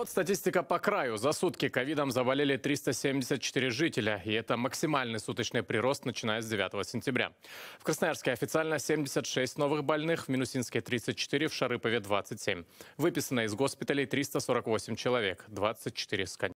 Вот статистика по краю. За сутки ковидом заболели 374 жителя, и это максимальный суточный прирост, начиная с 9 сентября. В Красноярске официально 76 новых больных, в Минусинске 34, в Шарыпове 27. Выписано из госпиталей 348 человек, 24 сканирования.